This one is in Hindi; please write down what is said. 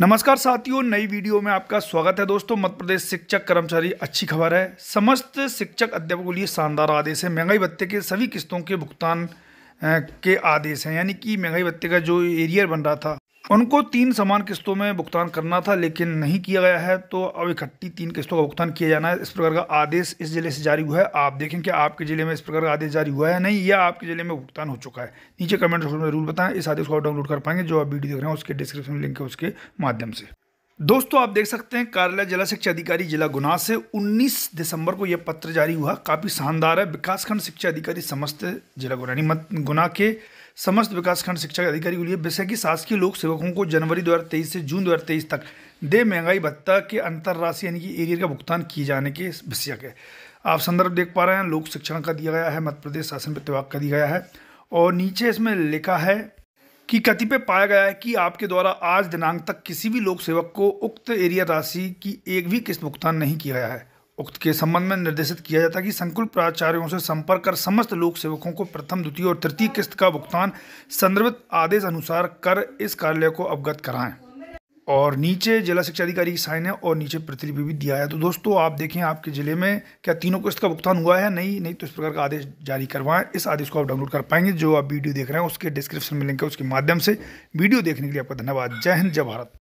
नमस्कार साथियों नई वीडियो में आपका स्वागत है दोस्तों मध्य प्रदेश शिक्षक कर्मचारी अच्छी खबर है समस्त शिक्षक अध्यापकों के लिए शानदार आदेश है महंगाई भत्ते के सभी किस्तों के भुगतान के आदेश हैं यानी कि महंगाई भत्ते का जो एरियर बन रहा था उनको तीन समान किस्तों में भुगतान करना था लेकिन नहीं किया गया है तो अब इकट्ठी तीन किस्तों का भुगतान किया जाना है इस प्रकार का आदेश इस जिले से जारी हुआ है आप देखें कि आपके जिले में इस प्रकार का आदेश जारी हुआ है नहीं या आपके जिले में भुगतान हो चुका है नीचे कमेंट सेक्शन में जरूर बताएं इस आदेश को आप डाउनलोड कर पाएंगे जो आप वीडियो देख रहे हैं उसके डिस्क्रिप्शन लिंक है उसके माध्यम से दोस्तों आप देख सकते हैं कार्यालय जिला शिक्षा अधिकारी जिला गुना से 19 दिसंबर को यह पत्र जारी हुआ काफ़ी शानदार है विकासखंड शिक्षा अधिकारी समस्त जिला गुना मत गुना के समस्त विकासखंड शिक्षा अधिकारी के लिए विषय की शासकीय लोक सेवकों को जनवरी दो से जून दो तक दे महंगाई भत्ता के अंतर्राशि यानी कि एरियर का भुगतान किए जाने के विषय है आप संदर्भ देख पा रहे हैं लोक शिक्षण का दिया गया है मध्य प्रदेश शासन विभाग का दिया गया है और नीचे इसमें लिखा है कि कतिपय पाया गया है कि आपके द्वारा आज दिनांक तक किसी भी लोक सेवक को उक्त एरिया राशि की एक भी किस्त भुगतान नहीं किया गया है उक्त के संबंध में निर्देशित किया जाता है कि संकुल प्राचार्यों से संपर्क कर समस्त लोक सेवकों को प्रथम द्वितीय और तृतीय किस्त का भुगतान संदर्भित आदेश अनुसार कर इस कार्यालय को अवगत कराएं और नीचे जिला शिक्षा अधिकारी की साइन है और नीचे प्रतिलिपि भी दिया है तो दोस्तों आप देखें आपके ज़िले में क्या तीनों किस्त का भुगतान हुआ है नहीं नहीं तो इस प्रकार का आदेश जारी करवाएं इस आदेश को आप डाउनलोड कर पाएंगे जो आप वीडियो देख रहे हैं उसके डिस्क्रिप्शन में लिंक है उसके माध्यम से वीडियो देखने के लिए आपका धन्यवाद जय हिंद जय भारत